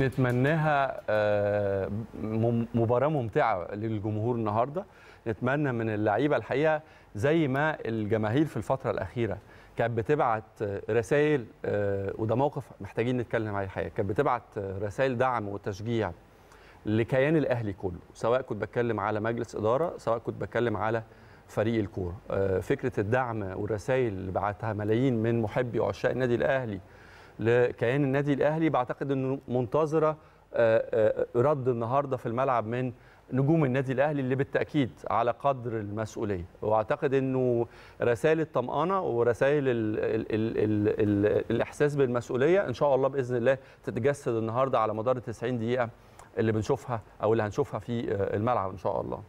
نتمناها آه، مباراه ممتعه للجمهور النهارده نتمنى من اللعيبه الحقيقه زي ما الجماهير في الفتره الاخيره كانت بتبعت رسائل آه، وده موقف محتاجين نتكلم عليه الحقيقه كانت بتبعت رسائل دعم وتشجيع لكيان الاهلي كله سواء كنت بتكلم على مجلس اداره سواء كنت بتكلم على فريق الكوره آه، فكره الدعم والرسائل اللي بعتها ملايين من محبي وعشاق النادي الاهلي لكيان النادي الاهلي بعتقد انه منتظره آه، آه، رد النهارده في الملعب من نجوم النادي الاهلي اللي بالتاكيد على قدر المسؤوليه واعتقد انه رسائل الطمانه ورسائل الـ الـ الـ الـ الـ الاحساس بالمسؤوليه ان شاء الله باذن الله تتجسد النهارده على مدار ال 90 دقيقه اللي بنشوفها او اللي هنشوفها في آه، الملعب ان شاء الله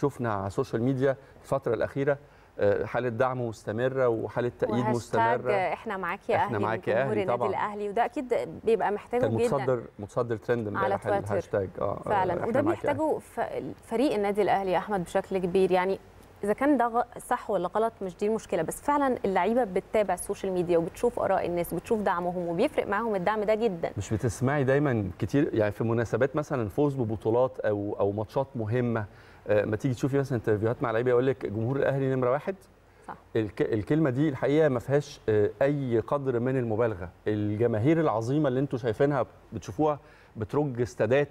شفنا على السوشيال ميديا الفتره الاخيره آه، حاله دعم مستمره وحاله تأييد مستمره احنا معاك يا اهلي احنا معاك يا اهلي طبعا الاهلي وده اكيد بيبقى محتاجه جدا متصدر متصدر ترند امبارح الهاشتاج آه،, اه فعلا وده بيحتاجه فريق النادي الاهلي يا احمد بشكل كبير يعني اذا كان ده صح ولا غلط مش دي المشكله بس فعلا اللعيبه بتتابع السوشيال ميديا وبتشوف اراء الناس بتشوف دعمهم وبيفرق معاهم الدعم ده جدا مش بتسمعي دايما كتير يعني في مناسبات مثلا فوز ببطولات او او ماتشات مهمه آه، ما تيجي تشوفي مثلا انترفيوهات مع لعيبه يقول لك جمهور الاهلي نمره واحد صح. الكلمه دي الحقيقه ما فيهاش آه، اي قدر من المبالغه الجماهير العظيمه اللي انتم شايفينها بتشوفوها بترج استادات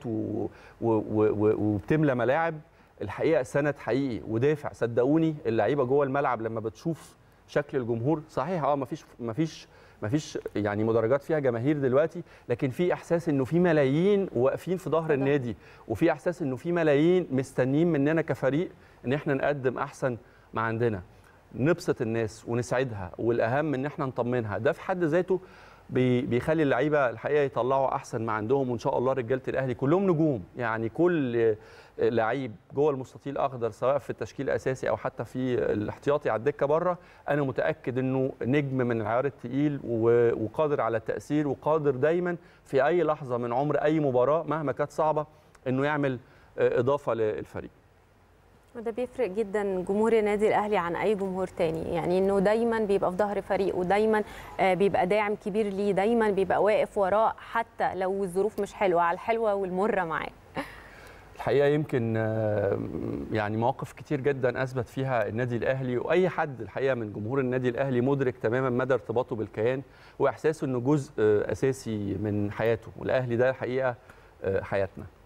وبتملى ملاعب الحقيقه سند حقيقي ودافع صدقوني اللعيبه جوه الملعب لما بتشوف شكل الجمهور صحيح اه مفيش مفيش مفيش يعني مدرجات فيها جماهير دلوقتي لكن في احساس انه في ملايين واقفين في ظهر النادي وفي احساس انه في ملايين مستنيين مننا كفريق ان احنا نقدم احسن ما عندنا نبسط الناس ونسعدها والاهم ان احنا نطمنها ده في حد ذاته بيخلي اللعيبه الحقيقه يطلعوا احسن ما عندهم وان شاء الله رجاله الاهلي كلهم نجوم يعني كل لعيب جوه المستطيل الاخضر سواء في التشكيل الاساسي او حتى في الاحتياطي على الدكه بره انا متاكد انه نجم من العيار الثقيل وقادر على التاثير وقادر دايما في اي لحظه من عمر اي مباراه مهما كانت صعبه انه يعمل آه، اضافه للفريق وده بيفرق جدا جمهور النادي الاهلي عن اي جمهور تاني يعني انه دايما بيبقى في ظهر فريقه دايما آه، بيبقى داعم كبير ليه دايما بيبقى واقف وراه حتى لو الظروف مش حلوه على الحلوه والمره معاه الحقيقه يمكن آه، يعني مواقف كتير جدا اثبت فيها النادي الاهلي واي حد الحقيقه من جمهور النادي الاهلي مدرك تماما مدى ارتباطه بالكيان واحساسه انه جزء آه، اساسي من حياته والاهلي ده الحقيقه حياتنا